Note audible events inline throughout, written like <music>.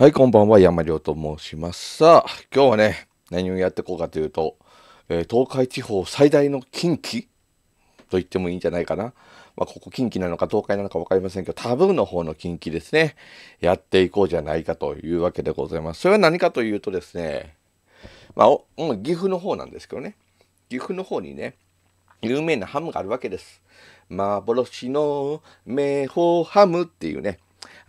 はい、こんばんは、山亮と申します。さあ、今日はね、何をやっていこうかというと、えー、東海地方最大の近畿と言ってもいいんじゃないかな。まあ、ここ近畿なのか東海なのか分かりませんけど、タブーの方の近畿ですね、やっていこうじゃないかというわけでございます。それは何かというとですね、まあ、お岐阜の方なんですけどね、岐阜の方にね、有名なハムがあるわけです。幻の名宝ハムっていうね、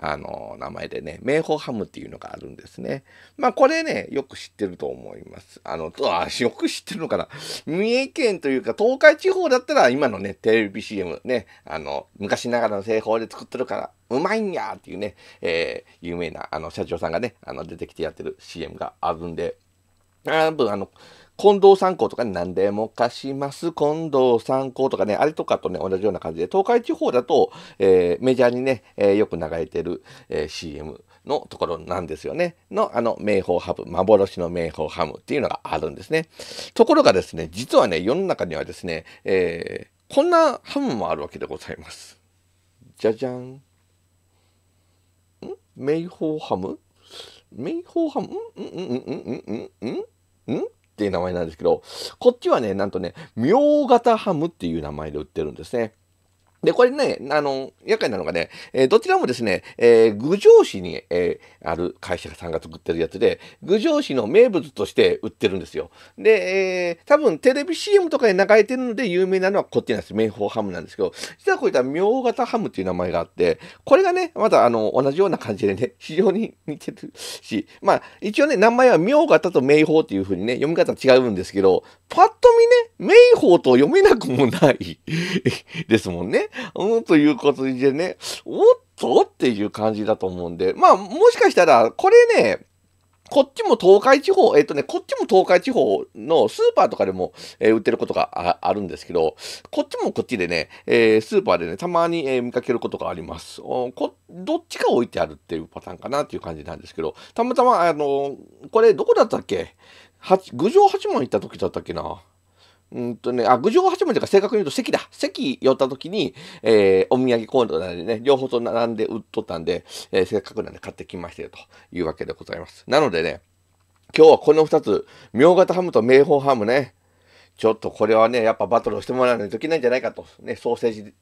あの名前でね、名宝ハムっていうのがあるんですね。まあこれね、よく知ってると思います。あの、あよく知ってるのかな。三重県というか東海地方だったら今のね、テレビ CM ね、あの、昔ながらの製法で作ってるから、うまいんやっていうね、えー、有名なあの社長さんがね、あの出てきてやってる CM があるんで、多分あの、近藤三高とか、ね、何でも貸します、近藤三高とかね、あれとかとね、同じような感じで、東海地方だと、えー、メジャーにね、えー、よく流れてる、えー、CM のところなんですよね。の、あの、名宝ハム、幻の名宝ハムっていうのがあるんですね。ところがですね、実はね、世の中にはですね、えー、こんなハムもあるわけでございます。じゃじゃん。ん名宝ハム名宝ハムんんんんんんんんんっていう名前なんですけど、こっちはね、なんとね、明タハムっていう名前で売ってるんですね。で、これね、あの、厄介なのがね、えー、どちらもですね、えー、郡上市に、えー、ある会社さんが作ってるやつで、郡上市の名物として売ってるんですよ。で、えー、多分テレビ CM とかで流れてるので有名なのはこっちなんです。名宝ハムなんですけど、実はこういった明型ハムっていう名前があって、これがね、またあの、同じような感じでね、<laughs> 非常に似てるし、まあ、一応ね、名前は明型と名宝っていうふうにね、読み方違うんですけど、パッと見ね、名宝と読めなくもない <laughs> ですもんね。うんということでね、おっとっていう感じだと思うんで、まあ、もしかしたら、これね、こっちも東海地方、えっ、ー、とね、こっちも東海地方のスーパーとかでも、えー、売ってることがあるんですけど、こっちもこっちでね、えー、スーパーでね、たまに、え見かけることがありますおこ。どっちか置いてあるっていうパターンかなっていう感じなんですけど、たまたま、あのこれどこだったっけ郡上八幡行った時だったっけなうんとね、あ、郡上八幡というか正確に言うと席だ。席寄った時に、えー、お土産コーナーでね、両方と並んで売っとったんで、えー、せっかくなんで買ってきましたよというわけでございます。なのでね、今日はこの二つ、明型ハムと明宝ハムね、ちょっとこれはね、やっぱバトルをしてもらわないといけないんじゃないかと、ね、ソーセージ、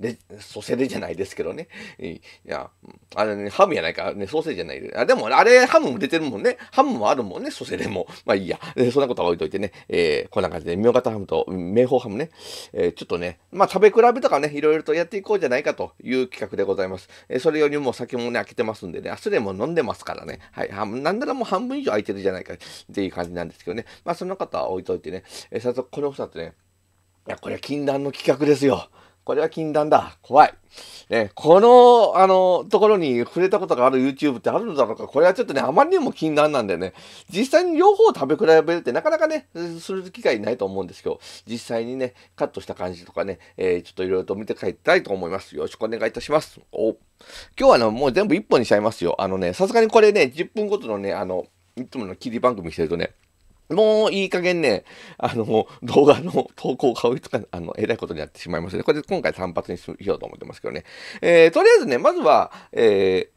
で、ソセレじゃないですけどね。いや、あれね、ハムやないか、ね、ソーセージじゃないで。あ、でも、あれ、ハムも出てるもんね。ハムもあるもんね、ソセレも。まあいいや。そんなことは置いといてね、えー、こんな感じで、明型ハムと明宝ハムね、えー、ちょっとね、まあ食べ比べとかね、いろいろとやっていこうじゃないかという企画でございます。えー、それよりも酒もね、開けてますんでね、あすれも飲んでますからね。はい、なんならもう半分以上空いてるじゃないかっていう感じなんですけどね。まあそんなことは置いといてね、えーれこの2つね。いや、これは禁断の企画ですよ。これは禁断だ。怖い。ね、この、あの、ところに触れたことがある YouTube ってあるんだろうか。これはちょっとね、あまりにも禁断なんでね、実際に両方食べ比べるってなかなかね、する機会ないと思うんですけど、実際にね、カットした感じとかね、えー、ちょっといろいろと見て帰りたいと思います。よろしくお願いいたします。お今日はね、もう全部1本にしちゃいますよ。あのね、さすがにこれね、10分ごとのね、あの、いつもの切り番組してるとね、もういい加減ね、あの、動画の投稿が多いとか、あの、えらいことになってしまいますので、これで今回単発にしようと思ってますけどね。えー、とりあえずね、まずは、え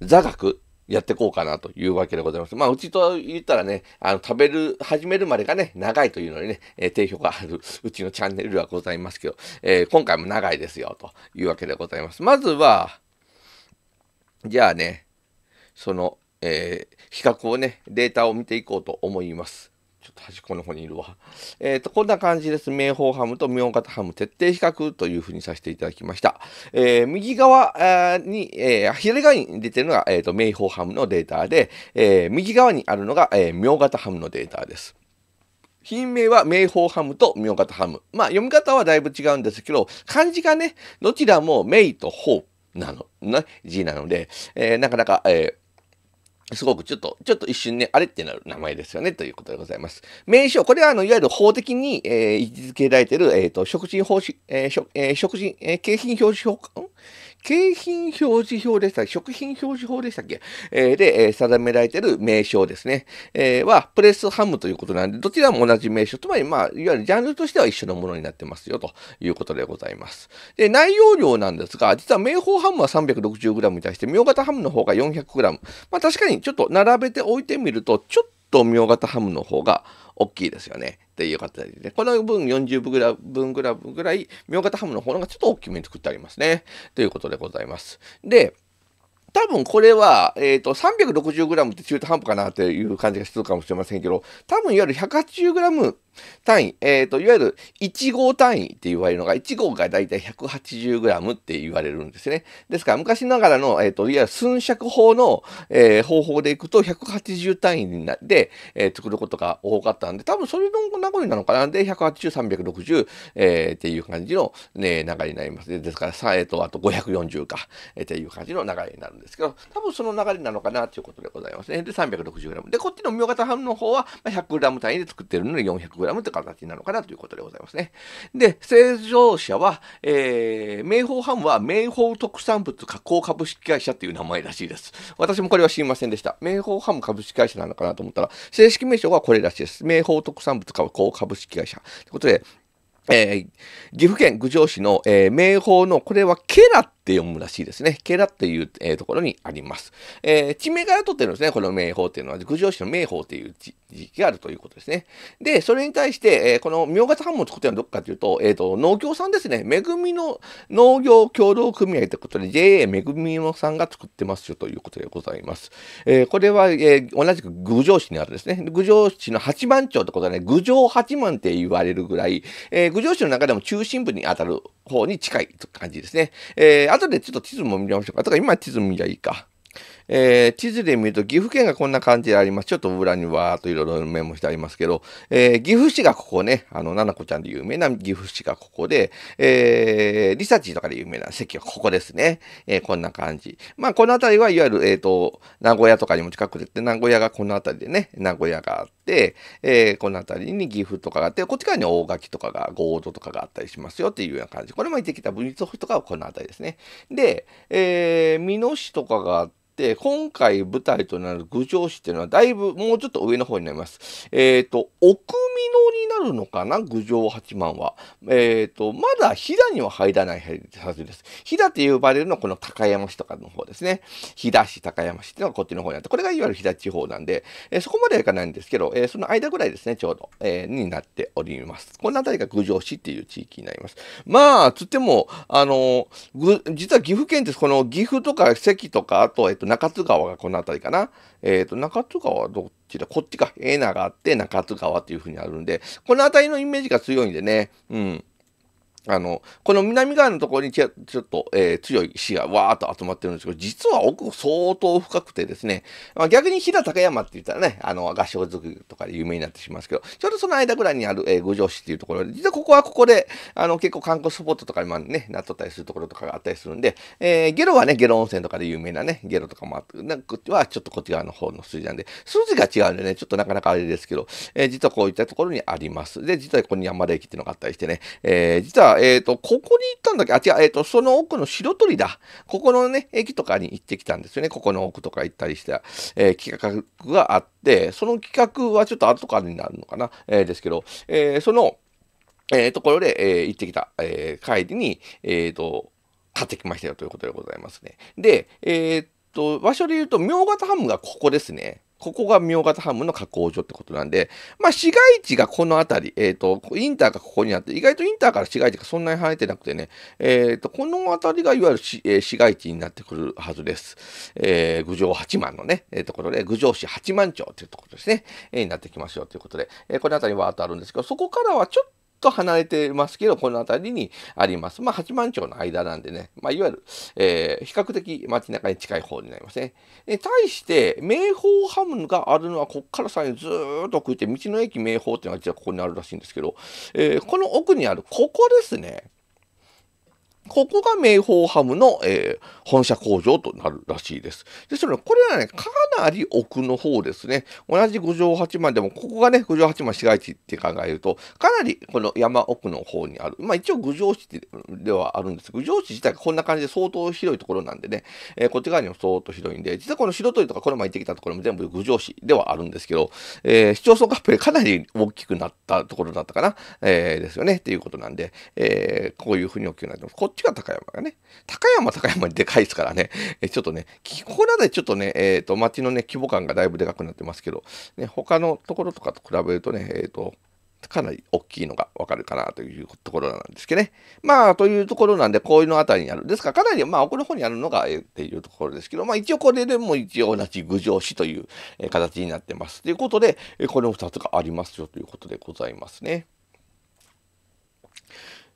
ー、座学やっていこうかなというわけでございます。まあ、うちと言ったらね、あの、食べる、始めるまでがね、長いというのにね、えー、定評があるうちのチャンネルはございますけど、えー、今回も長いですよ、というわけでございます。まずは、じゃあね、その、えー、比較をね、データを見ていこうと思います。ちょっと端っこの方にいるわ。えっ、ー、と、こんな感じです。明宝ハムと明方ハム徹底比較というふうにさせていただきました。えー、右側に、えー、左側に出てるのが、えー、と、明宝ハムのデータで、えー、右側にあるのが、えー、明方ハムのデータです。品名は明宝ハムと明方ハム。まあ、読み方はだいぶ違うんですけど、漢字がね、どちらも明と宝なの、ね、字なので、えー、なかなか、えー、すごくちょっと、ちょっと一瞬ね、あれってなる名前ですよね、ということでございます。名称、これはあの、いわゆる法的に、えー、位置づけられている、えっ、ー、と、食品法し、えー、食、えー、食品、えー、景品表示法、景品表示表でした食品表示法でしたっけ、えー、で、え定められている名称ですね、えー、は、プレスハムということなんで、どちらも同じ名称、つまり、まあ、いわゆるジャンルとしては一緒のものになってますよ、ということでございます。で、内容量なんですが、実は明宝ハムは 360g に対して、明型ハムの方が 400g。まあ、確かにちょっと並べておいてみると、ちょっと明型ハムの方が大きいですよねっていう形で、ね、この分40分ぐらい、分ぐらい、みょうがたハムの方がちょっと大きめに作ってありますね。ということでございます。で、多分これは、えっ、ー、と、360g って中途半端かなという感じがするかもしれませんけど、多分いわゆる 180g 単位、えっ、ー、と、いわゆる1号単位って言われるのが、1号がだいたい 180g って言われるんですね。ですから、昔ながらの、えっ、ー、と、いわゆる寸尺法の、えー、方法でいくと、180単位になで、えー、作ることが多かったんで、多分それの名残なのかなで、180、360、えー、っていう感じの、ね、流れになります。ですから、さえと、あと540か、えー、っていう感じの流れになる。んですけど、多分その流れなのかなということでございますね。で、360g。で、こっちの明ハムの方は 100g 単位で作ってるので 400g って形なのかなということでございますね。で、製造者は、えー、明宝ハムは明宝特産物加工株式会社という名前らしいです。私もこれは知りませんでした。明宝ハム株式会社なのかなと思ったら、正式名称はこれらしいです。明宝特産物加工株式会社。ということで、えー、岐阜県郡上市の、えー、名宝の、これはケラって読むらしいですね。ケラっていう、えー、ところにあります。えー、地名から取ってるんですね。この名宝っていうのは、郡上市の名宝っていう地域があるということですね。で、それに対して、えー、この明月藩を作ってるのはどこかというと、えっ、ー、と、農協さんですね。めぐみの農業協同組合ということで、JA めぐみのさんが作ってますよということでございます。えー、これは、えー、同じく郡上市にあるですね。郡上市の八幡町ってことはね、郡上八幡って言われるぐらい、えー、郡上市の中でも中心部にあたる方に近い感じですね。えー、後でちょっと地図も見ましょうか。とか、今地図見りゃいいか。えー、地図で見ると岐阜県がこんな感じであります。ちょっと裏にわーっといろいろメモしてありますけど、えー、岐阜市がここね、あの、ななこちゃんで有名な岐阜市がここで、えー、リサチとかで有名な席はここですね。えー、こんな感じ。まあ、この辺りはいわゆる、えっ、ー、と、名古屋とかにも近くでって、名古屋がこの辺りでね、名古屋があって、えー、この辺りに岐阜とかがあって、こっち側に大垣とかが、ゴードとかがあったりしますよっていうような感じ。これも行ってきた文立とかはこの辺りですね。で、えー、美濃市とかがあって、、今回舞台となる郡上市っていうのは、だいぶもうちょっと上の方になります。えっ、ー、と、奥美濃になるのかな、郡上八幡は。えっ、ー、と、まだ飛騨には入らないはずです。飛騨って呼ばれるのはこの高山市とかの方ですね。飛騨市、高山市っていうのはこっちの方にあって、これがいわゆる飛騨地方なんで、えー、そこまではいかないんですけど、えー、その間ぐらいですね、ちょうど、えー、になっております。この辺りが郡上市っていう地域になります。まあ、つっても、あのぐ、実は岐阜県です。この岐阜とか関とか、あと、えっ、と、中津川がこの辺りかな。えっ、ー、と、中津川はどっちだこっちか。エーナがあって中津川っていう風にあるんで、この辺りのイメージが強いんでね。うん。あの、この南側のところにちょっと、えー、強い石がわーっと集まってるんですけど、実は奥相当深くてですね、まあ、逆に飛騨高山って言ったらね、あの、合掌造りとかで有名になってしまうんですけど、ちょうどその間ぐらいにある、えー、郡市っていうところで、実はここはここで、あの、結構観光スポットとかにもね、なっとったりするところとかがあったりするんで、えー、ゲロはね、ゲロ温泉とかで有名なね、ゲロとかもあって、なんかはちょっとこっち側の方の数字なんで、数字が違うんでね、ちょっとなかなかあれですけど、えー、実はこういったところにあります。で、実はここに山田駅っていうのがあったりしてね、えー、実はえっ、ー、と、ここに行ったんだっけあ、違う、えっ、ー、と、その奥の白鳥だ。ここのね、駅とかに行ってきたんですよね。ここの奥とか行ったりした、えー、企画があって、その企画はちょっと後からになるのかな、えですけど、えその、えところで、え行ってきた、え帰りに、えっ、と、買ってきましたよということでございますね。で、えっと、場所で言うと、明型ハムがここですね。ここが明型ハムの加工所ってことなんで、まあ、市街地がこの辺り、えっ、ー、と、インターがここにあって、意外とインターから市街地がそんなに生えてなくてね、えっ、ー、と、この辺りがいわゆる市,、えー、市街地になってくるはずです。えー、郡上八幡のね、えー、ところで、郡上市八幡町っていうところですね、えー、になってきますよということで、えー、この辺りはあとあるんですけど、そこからはちょっとと離れてますけど、この辺りにあります。まあ、八幡町の間なんでね、まあ、いわゆる、えー、比較的街中に近い方になりますね。対して、明豊ハムがあるのは、こっからさらにずっと食行て、道の駅明豊っていうのが実はここにあるらしいんですけど、えー、この奥にある、ここですね。ここが明豊ハムの、えー、本社工場となるらしいです。ですので、これはね、かなり奥の方ですね。同じ五条八幡でも、ここがね、五条八幡市街地って考えると、かなりこの山奥の方にある。まあ一応五条市ではあるんです五条市自体がこんな感じで相当広いところなんでね、えー、こっち側にも相当広いんで、実はこの白鳥とかこの前行ってきたところも全部五条市ではあるんですけど、えー、市町村合併でかなり大きくなったところだったかな、えー、ですよね、っていうことなんで、えー、こういうふうに大きくなってます。ちが高山がね、高山高山でかいですからね、えちょっとね、ここらでちょっとね、えっ、ー、と、町のね、規模感がだいぶでかくなってますけど、ね、他のところとかと比べるとね、えっ、ー、と、かなり大きいのがわかるかなというところなんですけどね。まあ、というところなんで、こういうのあたりにある。ですから、かなり、まあ、奥の方にあるのが、えー、っていうところですけど、まあ、一応これでも一応同じ郡上市という、え形になってます。ということで、えこの2つがありますよということでございますね。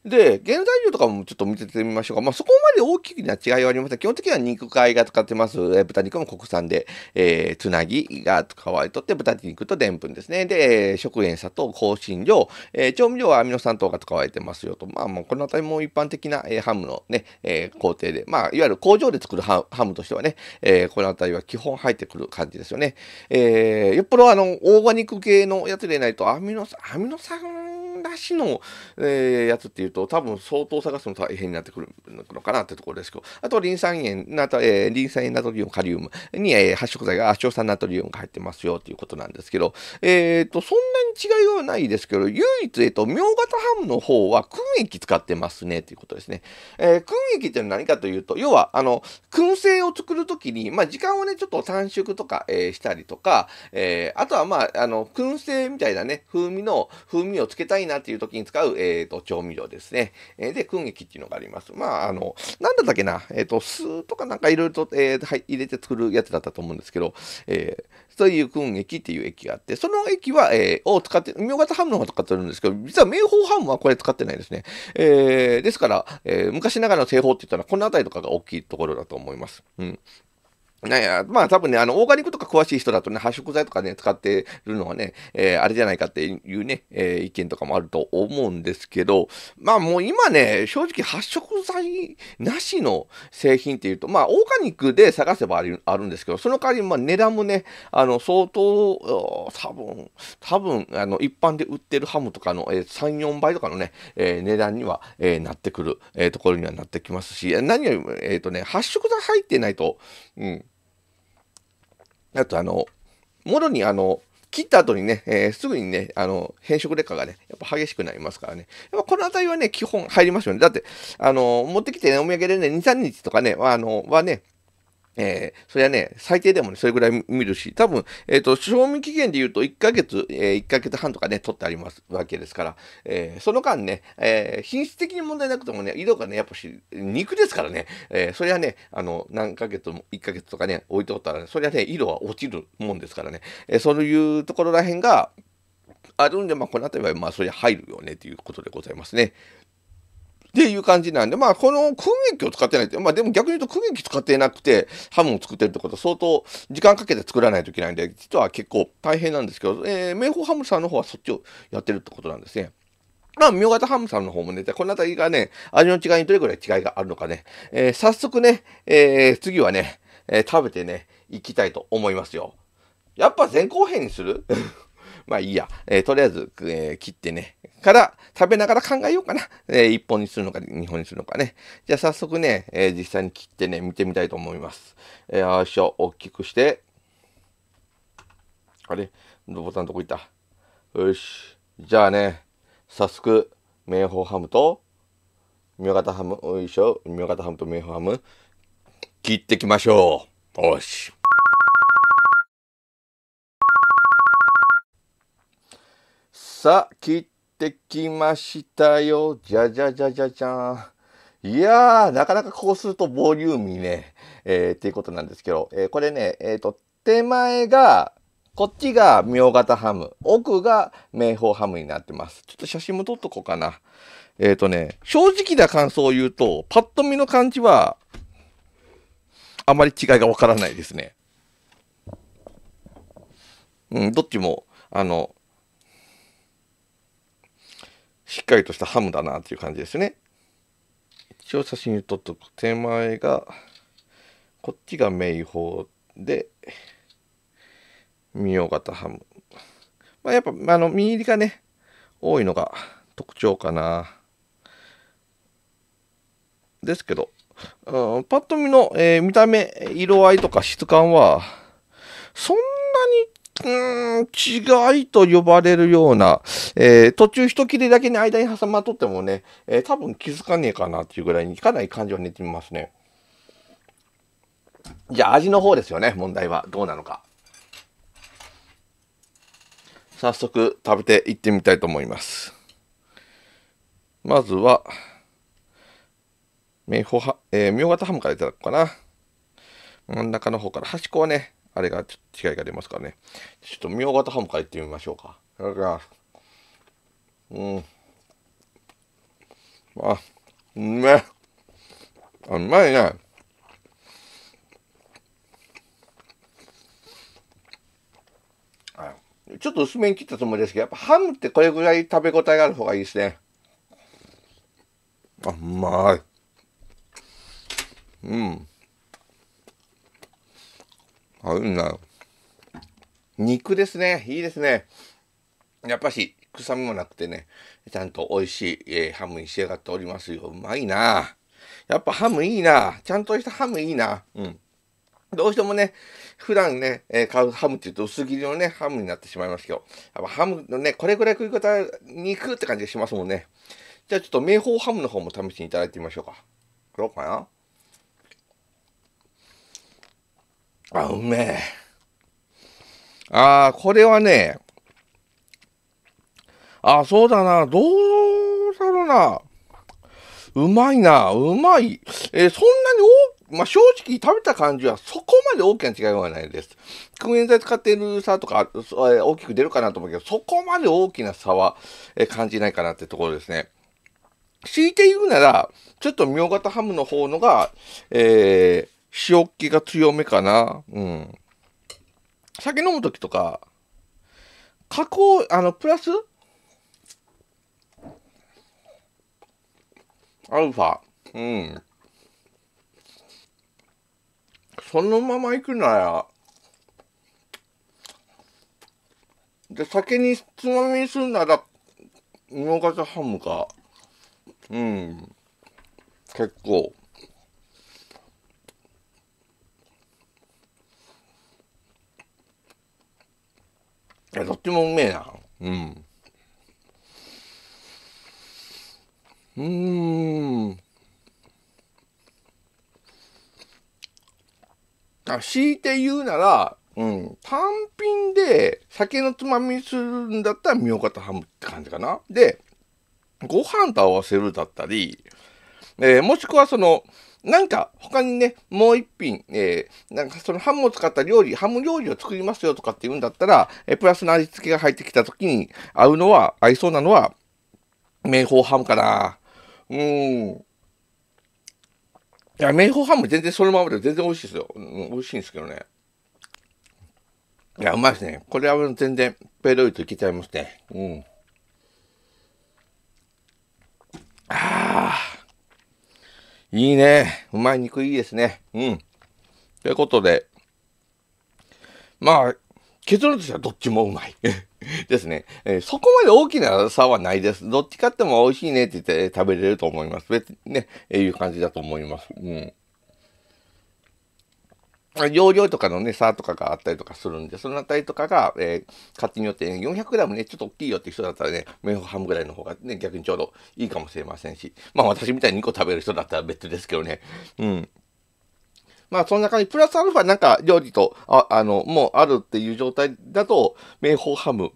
で、原材料とかもちょっと見ててみましょうか。まあ、そこまで大きくな違いはありません。基本的には肉塊が使ってます。え豚肉も国産で、えー、つなぎが使われとって、豚肉とでんぷんですね。で、食塩、砂糖、香辛料、えー、調味料はアミノ酸等が使われてますよと。まあ、もうこの辺りも一般的な、えー、ハムのね、え工程で、まあ、いわゆる工場で作るハムとしてはね、えこの辺りは基本入ってくる感じですよね。えよっぽどあの、オーガニック系のやつでないと、アミノ酸、アミノ酸んしの、えー、やつっていうと、多分相当探すの大変になってくるのかなってところですけど、あとリン酸塩、なえー、リン酸塩ナトリウム、カリウムに、えー、発色剤が硝酸ナトリウムが入ってますよということなんですけど、えっ、ー、と、そんなに違いはないですけど、唯一、えっ、ー、と、明型ハムの方は燻液使ってますねということですね。えー、燻液って何かというと、要は、あの、燻製を作るときに、まあ、時間をね、ちょっと短縮とか、えー、したりとか、えー、あとはまあ、あの、燻製みたいなね、風味の、風味をつけたいいなっていう時に使う、えっ、ー、と、調味料ですね。えー、で、燻劇っていうのがあります。まあ、あの、なんだったっけな、えっ、ー、と、酢とかなんかいろいろと、えーはい、入れて作るやつだったと思うんですけど、えー、そういう燻撃っていう液があって、その液は、えー、を使って、みょハムの方が使ってるんですけど、実は明宝ハムはこれ使ってないですね。えー、ですから、えー、昔ながらの製法って言ったら、この辺りとかが大きいところだと思います。うん。ね、まあ多分ね、あの、オーガニックとか詳しい人だとね、発色剤とかね、使ってるのはね、えー、あれじゃないかっていうね、えー、意見とかもあると思うんですけど、まあもう今ね、正直発色剤なしの製品っていうと、まあオーガニックで探せばあるんですけど、その代わりまあ値段もね、あの、相当、多分、多分、あの、一般で売ってるハムとかの、えー、3、4倍とかのね、えー、値段には、えー、なってくる、えー、ところにはなってきますし、何よりも、えっ、ー、とね、発色剤入ってないと、うん、あとあの、もろにあの、切った後にね、えー、すぐにね、あの、変色劣化がね、やっぱ激しくなりますからね。やっぱこのたりはね、基本入りますよね。だって、あの、持ってきてね、お土産でね、2、3日とかね、あの、はね、えー、それはね、最低でもね、それぐらい見るし、多分、えっ、ー、と、賞味期限で言うと1ヶ月、えー、1ヶ月半とかね、取ってありますわけですから、えー、その間ね、えー、品質的に問題なくてもね、色がね、やっぱし、肉ですからね、えー、それはね、あの、何ヶ月も、1ヶ月とかね、置いておったら、ね、それはね、色は落ちるもんですからね、えー、そういうところらへんが、あるんで、まあ、この辺りは、まあ、それ入るよね、ということでございますね。っていう感じなんで、まあ、この空元を使ってないって、まあ、でも逆に言うと空元使ってなくて、ハムを作ってるってことは相当時間かけて作らないといけないんで、実は結構大変なんですけど、えー、明宝ハムさんの方はそっちをやってるってことなんですね。まあ、明型ハムさんの方もね、この辺りがね、味の違いにどれくらい違いがあるのかね。えー、早速ね、えー、次はね、えー、食べてね、いきたいと思いますよ。やっぱ前後編にする <laughs> まあいいや。えー、とりあえず、えー、切ってね、から食べながら考えようかな。えー、1本にするのか2本にするのかね。じゃあ早速ね、えー、実際に切ってね、見てみたいと思います。えー、よいしょ、大きくして。あれボタンどこ行ったよし。じゃあね、早速、明宝ハムと、明型ハム、よいしょ、明型ハムと明宝ハム、切っていきましょう。よし。さあ、切ってきましたよ。じゃじゃじゃじゃじゃん。いやー、なかなかこうするとボリューミーね。えー、っていうことなんですけど、えー、これね、えっ、ー、と、手前が、こっちが明型ハム、奥が明宝ハムになってます。ちょっと写真も撮っとこうかな。えっ、ー、とね、正直な感想を言うと、パッと見の感じは、あまり違いがわからないですね。うん、どっちも、あの、しっかりとしたハムだなっていう感じですね。一応写真に撮っとく。手前が、こっちがメイホーで、ミオ型ハム。まあ、やっぱ、あの、身入りがね、多いのが特徴かな。ですけど、うん、パッと見の、えー、見た目、色合いとか質感は、そんうん、違いと呼ばれるような、えー、途中一切れだけに間に挟まっとってもね、えー、多分気づかねえかなっていうぐらいにかなり感情に寝てみますね。じゃあ味の方ですよね、問題は。どうなのか。早速食べていってみたいと思います。まずは、明ホハえー、明型ハムからいただこうかな。真ん中の方から端っこをね、あれが違いが出ますからね。ちょっとみょうがとハム変ってみましょうか。だから、うん。あ、うめえ。あ、うまいね。ちょっと薄めに切ったつもりですけど、やっぱハムってこれぐらい食べ応えがある方がいいですね。あ、うまい。うん。合うん肉ですね。いいですね。やっぱし、臭みもなくてね、ちゃんと美味しい、えー、ハムに仕上がっておりますよ。うまいなやっぱハムいいなちゃんとしたハムいいなうん。どうしてもね、普段ね、えー、買うハムって言うと薄切りのね、ハムになってしまいますけど、やっぱハムのね、これぐらい食い方、肉って感じがしますもんね。じゃあちょっと明宝ハムの方も試していただいてみましょうか。ろうかなあ、うめえ。ああ、これはね、あ、そうだな、どうだろうな。うまいな、うまい。えー、そんなに大、まあ、正直食べた感じはそこまで大きな違いはないです。訓現剤使ってる差とか、えー、大きく出るかなと思うけど、そこまで大きな差は、えー、感じないかなってところですね。強いて言うなら、ちょっとミョウガタハムの方のが、えー、塩気が強めかな。うん。酒飲む時とか、加工、あの、プラスアルファ。うん。そのまま行くなら、で、酒につまみにするなら、脳型ハムか。うん。結構。どっちもうめえな。うん。うーん。あ、強いて言うなら、うん、単品で酒のつまみするんだったらみょうかとハムって感じかな。で、ご飯と合わせるだったり、えー、もしくはその、なんか他にね、もう一品、えー、なんかそのハムを使った料理、ハム料理を作りますよとかって言うんだったら、えー、プラスの味付けが入ってきた時に合うのは、合いそうなのは、明宝ハムかな。うん。いや、明宝ハム全然そのままで全然美味しいですよ。うん、美味しいんですけどね。いや、うまいですね。これは全然、ペロリといけちゃいますね。うん。ああ。いいね。うまい肉いいですね。うん。ということで、まあ、結論としてはどっちもうまい。<laughs> ですね、えー、そこまで大きな差はないです。どっち買っても美味しいねって言って食べれると思います。別にね、えー、いう感じだと思います。うん。容量とかのね、差とかがあったりとかするんで、そのあたりとかが、えー、勝手によって、ね、400g ね、ちょっと大きいよって人だったらね、メホハムぐらいの方がね、逆にちょうどいいかもしれませんし、まあ私みたいに2個食べる人だったら別ですけどね、うん。まあそんな感じ、プラスアルファなんか料理と、ああの、もうあるっていう状態だと、明豊ハム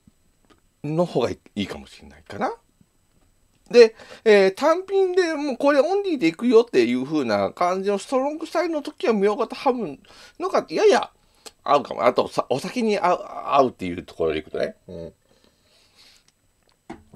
の方がいいかもしれないかな。で、えー、単品でもうこれオンリーでいくよっていう風な感じのストロングスタイルの時はみょうがとハムのがやや合うかも。あとさ、お酒に合う合うっていうところでいくとね。うん。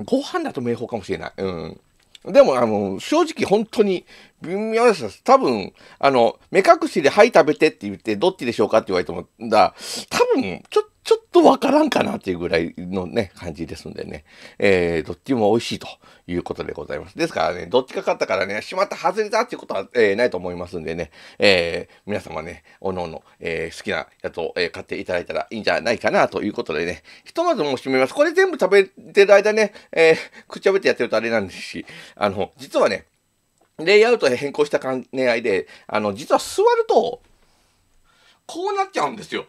ご飯だと名宝かもしれない。うん。でも、あの、正直本当に微妙です。多分、あの、目隠しで、はい食べてって言って、どっちでしょうかって言われても、だ、多分、ちょっちょっとわからんかなっていうぐらいのね、感じですんでね。えー、どっちも美味しいということでございます。ですからね、どっちかかったからね、しまった外れたっていうことは、えー、ないと思いますんでね、えー、皆様ね、おのおの、えー、好きなやつを、えー、買っていただいたらいいんじゃないかなということでね、ひとまず申し上げます。これ全部食べてる間ね、えー、口ゃべてやってるとあれなんですし、あの、実はね、レイアウト変更した兼ね合いで、あの、実は座ると、こうなっちゃうんですよ。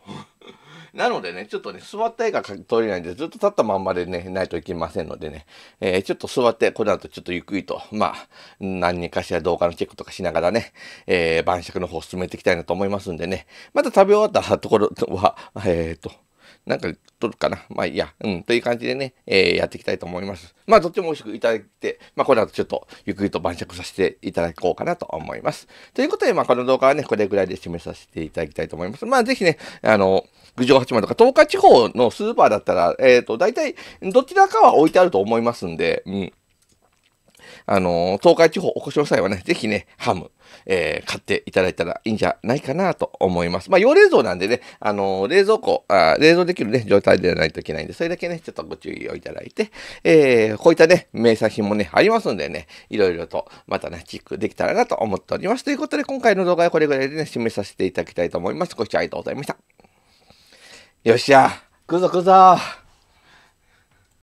なのでね、ちょっとね、座った絵が通れないんで、ずっと立ったまんまでね、ないといけませんのでね、えー、ちょっと座って、この後ちょっとゆっくりと、まあ、何かしら動画のチェックとかしながらね、えー、晩酌の方進めていきたいなと思いますんでね、また食べ終わったところは、えっ、ー、と、なんか取るかな。まあいいや。うん。という感じでね、えー、やっていきたいと思います。まあどっちも美味しくいただいて、まあこの後ちょっとゆっくりと晩酌させていただこうかなと思います。ということで、まあこの動画はね、これぐらいで締めさせていただきたいと思います。まあぜひね、あの、郡上八幡とか東海地方のスーパーだったら、えっ、ー、と、大体どちらかは置いてあると思いますんで、うん。あの東海地方お越しの際はね、ぜひね、ハム、えー、買っていただいたらいいんじゃないかなと思います。まあ、用冷蔵なんでね、あの冷蔵庫あ、冷蔵できるね、状態でないといけないんで、それだけね、ちょっとご注意をいただいて、えー、こういったね、名産品もね、ありますんでね、いろいろとまたね、チェックできたらなと思っております。ということで、今回の動画はこれぐらいでね、締めさせていただきたいと思います。ご視聴ありがとうございました。よっしゃ、来るぞ来るぞ。